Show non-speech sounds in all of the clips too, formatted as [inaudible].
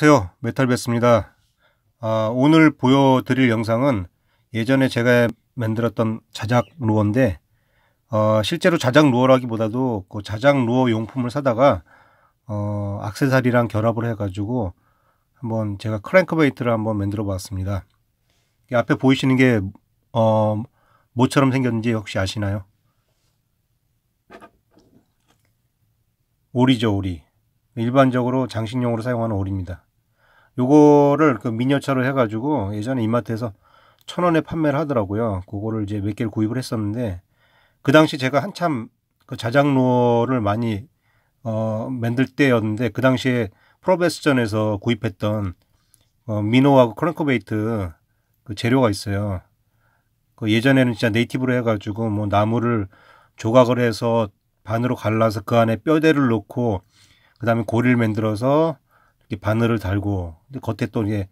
안녕하세요. 메탈베스입니다. 아, 오늘 보여드릴 영상은 예전에 제가 만들었던 자작 루어인데 어, 실제로 자작 루어라기보다도 그 자작 루어 용품을 사다가 어, 악세사리랑 결합을 해가지고 한번 제가 크랭크베이트를 한번 만들어 봤습니다. 앞에 보이시는 게 어, 뭐처럼 생겼는지 혹시 아시나요? 오리죠 오리. 일반적으로 장식용으로 사용하는 오리입니다. 요거를 그 미니어처로 해가지고 예전에 이마트에서 천 원에 판매를 하더라고요. 그거를 이제 몇 개를 구입을 했었는데 그 당시 제가 한참 그 자작로를 많이 어 만들 때였는데 그 당시에 프로베스전에서 구입했던 어 미노하고 크랭크베이트 그 재료가 있어요. 그 예전에는 진짜 네이티브로 해가지고 뭐 나무를 조각을 해서 반으로 갈라서 그 안에 뼈대를 넣고 그 다음에 고리를 만들어서 바늘을 달고 겉에 또 이제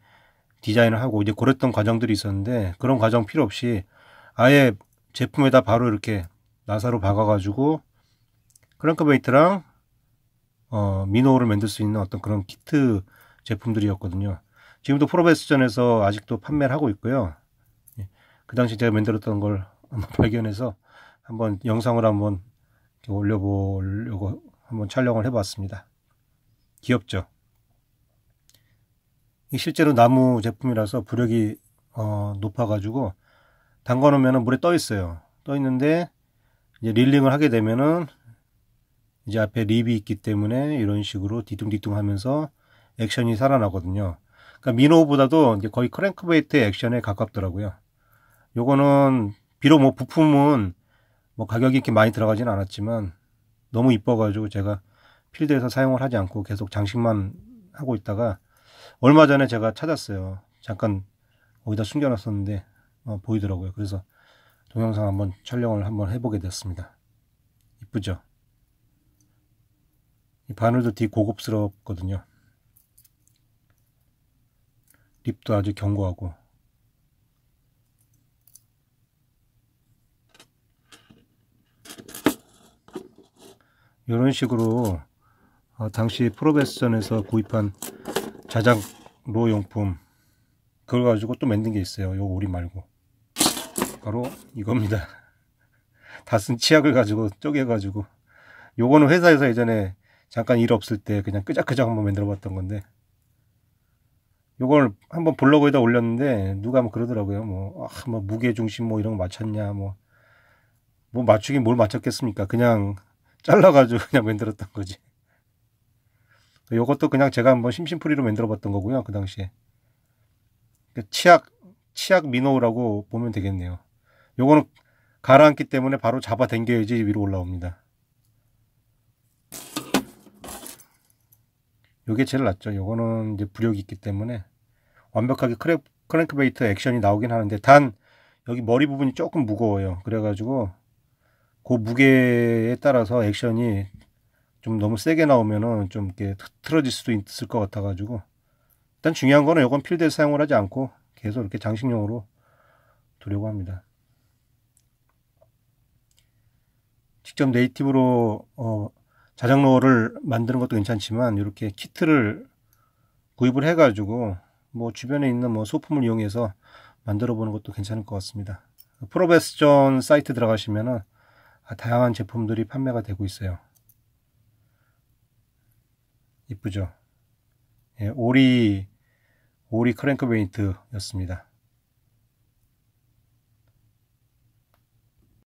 디자인을 하고 이제 그랬던 과정들이 있었는데 그런 과정 필요 없이 아예 제품에다 바로 이렇게 나사로 박아가지고 크랭크베이트랑 어, 미노를 만들 수 있는 어떤 그런 키트 제품들이었거든요. 지금도 프로베스전에서 아직도 판매를 하고 있고요. 예, 그 당시 제가 만들었던 걸 한번 [laughs] 발견해서 한번 영상을 한번 올려보려고 한번 촬영을 해봤습니다. 귀엽죠? 실제로 나무 제품이라서 부력이 어, 높아가지고 담가 놓으면 물에 떠 있어요. 떠 있는데 이제 릴링을 하게 되면은 이제 앞에 립이 있기 때문에 이런 식으로 뒤뚱뒤뚱 하면서 액션이 살아나거든요. 그러니까 미노보다도 이제 거의 크랭크베이트 액션에 가깝더라고요. 요거는 비록 뭐 부품은 뭐 가격이 이렇게 많이 들어가진 않았지만 너무 이뻐가지고 제가 필드에서 사용을 하지 않고 계속 장식만 하고 있다가 얼마 전에 제가 찾았어요. 잠깐 거기다 숨겨놨었는데 어, 보이더라고요. 그래서 동영상 한번 촬영을 한번 해보게 됐습니다. 이쁘죠? 이 바늘도 되게 고급스럽거든요. 립도 아주 견고하고 이런 식으로 어, 당시 프로베스전에서 구입한 자작로 용품 그걸 가지고 또 만든 게 있어요 요 오리 말고 바로 이겁니다 [laughs] 다 쓴 치약을 가지고 쪼개 가지고 요거는 회사에서 예전에 잠깐 일 없을 때 그냥 끄적끄적 한번 만들어 봤던 건데 요걸 한번 블로그에다 올렸는데 누가 뭐 그러더라고요 뭐, 아, 뭐 무게 중심 뭐 이런 거 맞췄냐 뭐뭐 뭐 맞추긴 뭘 맞췄겠습니까 그냥 잘라가지고 그냥 만들었던 거지 요것도 그냥 제가 한번 심심풀이로 만들어봤던 거고요. 그 당시에. 그 치약, 치약 미노우라고 보면 되겠네요. 요거는 가라앉기 때문에 바로 잡아 당겨야지 위로 올라옵니다. 요게 제일 낫죠. 요거는 이제 부력이 있기 때문에 완벽하게 크랙, 크랭크베이터 액션이 나오긴 하는데 단 여기 머리 부분이 조금 무거워요. 그래가지고 그 무게에 따라서 액션이 좀 너무 세게 나오면은 좀 이렇게 틀어질 수도 있을 것 같아가지고 일단 중요한 거는 이건 필드에 사용을 하지 않고 계속 이렇게 장식용으로 두려고 합니다. 직접 네이티브로 어, 자작로를 만드는 것도 괜찮지만 이렇게 키트를 구입을 해가지고 뭐 주변에 있는 뭐 소품을 이용해서 만들어 보는 것도 괜찮을 것 같습니다. 프로베스전 사이트 들어가시면은 다양한 제품들이 판매가 되고 있어요. 이쁘죠? 예, 오리, 오리 크랭크베이트였습니다.